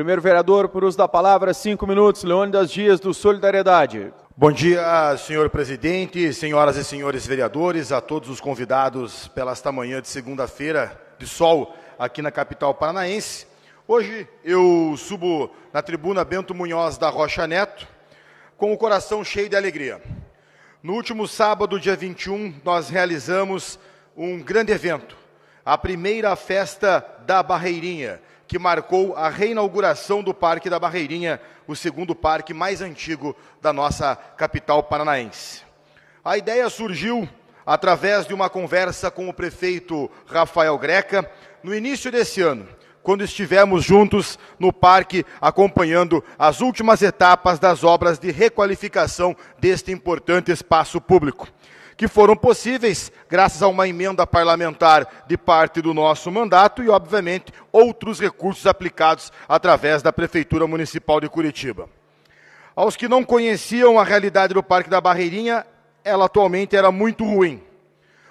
Primeiro vereador, por uso da palavra, cinco minutos, Leônidas Dias, do Solidariedade. Bom dia, senhor presidente, senhoras e senhores vereadores, a todos os convidados pela esta manhã de segunda-feira de sol aqui na capital paranaense. Hoje eu subo na tribuna Bento Munhoz da Rocha Neto com o coração cheio de alegria. No último sábado, dia 21, nós realizamos um grande evento, a primeira festa da Barreirinha, que marcou a reinauguração do Parque da Barreirinha, o segundo parque mais antigo da nossa capital paranaense. A ideia surgiu através de uma conversa com o prefeito Rafael Greca no início desse ano, quando estivemos juntos no parque acompanhando as últimas etapas das obras de requalificação deste importante espaço público que foram possíveis graças a uma emenda parlamentar de parte do nosso mandato e, obviamente, outros recursos aplicados através da Prefeitura Municipal de Curitiba. Aos que não conheciam a realidade do Parque da Barreirinha, ela atualmente era muito ruim.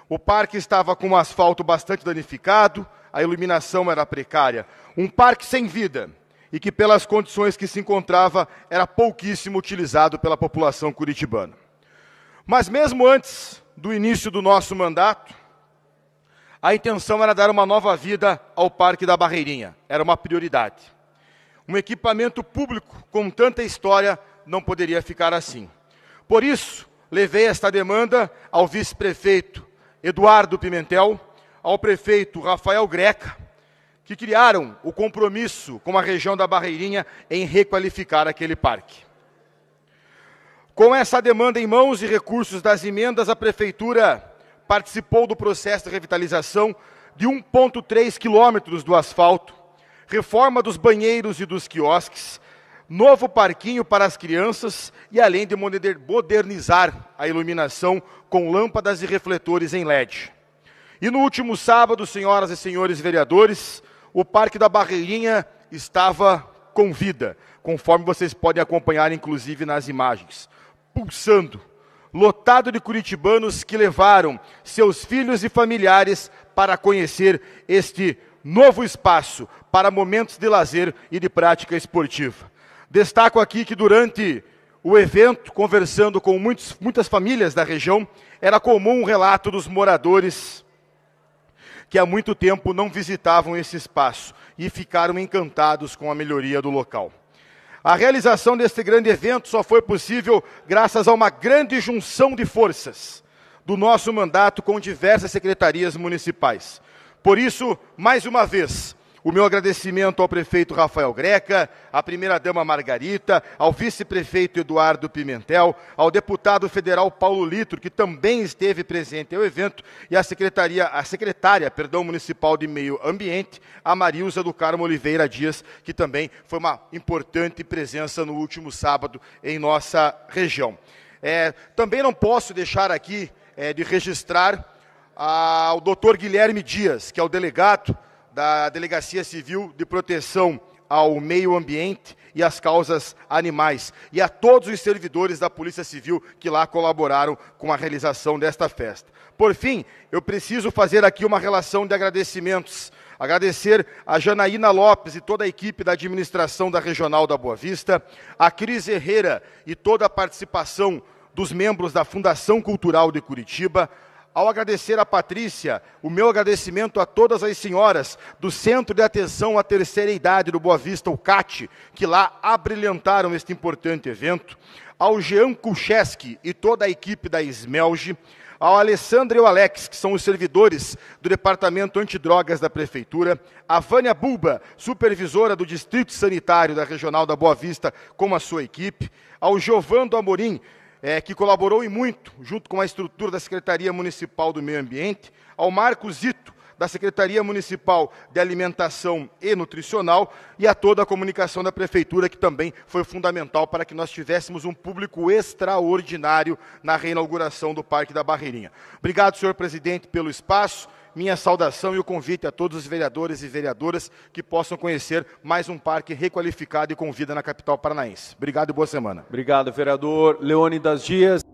O parque estava com o asfalto bastante danificado, a iluminação era precária. Um parque sem vida e que, pelas condições que se encontrava, era pouquíssimo utilizado pela população curitibana. Mas mesmo antes do início do nosso mandato, a intenção era dar uma nova vida ao Parque da Barreirinha, era uma prioridade. Um equipamento público com tanta história não poderia ficar assim. Por isso, levei esta demanda ao vice-prefeito Eduardo Pimentel, ao prefeito Rafael Greca, que criaram o compromisso com a região da Barreirinha em requalificar aquele parque. Com essa demanda em mãos e recursos das emendas, a Prefeitura participou do processo de revitalização de 1,3 quilômetros do asfalto, reforma dos banheiros e dos quiosques, novo parquinho para as crianças e além de modernizar a iluminação com lâmpadas e refletores em LED. E no último sábado, senhoras e senhores vereadores, o Parque da Barreirinha estava com vida conforme vocês podem acompanhar, inclusive nas imagens. Pulsando, lotado de curitibanos que levaram seus filhos e familiares para conhecer este novo espaço para momentos de lazer e de prática esportiva. Destaco aqui que durante o evento, conversando com muitos, muitas famílias da região, era comum um relato dos moradores que há muito tempo não visitavam esse espaço e ficaram encantados com a melhoria do local. A realização deste grande evento só foi possível graças a uma grande junção de forças do nosso mandato com diversas secretarias municipais. Por isso, mais uma vez, o meu agradecimento ao prefeito Rafael Greca, à primeira-dama Margarita, ao vice-prefeito Eduardo Pimentel, ao deputado federal Paulo Litro, que também esteve presente ao evento, e à secretaria, à secretária, perdão, municipal de meio ambiente, a Marilza do Carmo Oliveira Dias, que também foi uma importante presença no último sábado em nossa região. É, também não posso deixar aqui é, de registrar ao ah, doutor Guilherme Dias, que é o delegado da Delegacia Civil de Proteção ao Meio Ambiente e às Causas Animais, e a todos os servidores da Polícia Civil que lá colaboraram com a realização desta festa. Por fim, eu preciso fazer aqui uma relação de agradecimentos. Agradecer a Janaína Lopes e toda a equipe da administração da Regional da Boa Vista, a Cris Herrera e toda a participação dos membros da Fundação Cultural de Curitiba, ao agradecer a Patrícia, o meu agradecimento a todas as senhoras do Centro de Atenção à Terceira Idade do Boa Vista, o CAT, que lá abrilhantaram este importante evento, ao Jean Kucheski e toda a equipe da Esmelge, ao Alessandro e ao Alex, que são os servidores do Departamento Antidrogas da Prefeitura, a Vânia Bulba, supervisora do Distrito Sanitário da Regional da Boa Vista, com a sua equipe, ao Giovando Amorim, é, que colaborou e muito, junto com a estrutura da Secretaria Municipal do Meio Ambiente, ao Marco Zito, da Secretaria Municipal de Alimentação e Nutricional e a toda a comunicação da Prefeitura, que também foi fundamental para que nós tivéssemos um público extraordinário na reinauguração do Parque da Barreirinha. Obrigado, senhor presidente, pelo espaço minha saudação e o convite a todos os vereadores e vereadoras que possam conhecer mais um parque requalificado e com vida na capital paranaense. Obrigado e boa semana. Obrigado, vereador das Dias.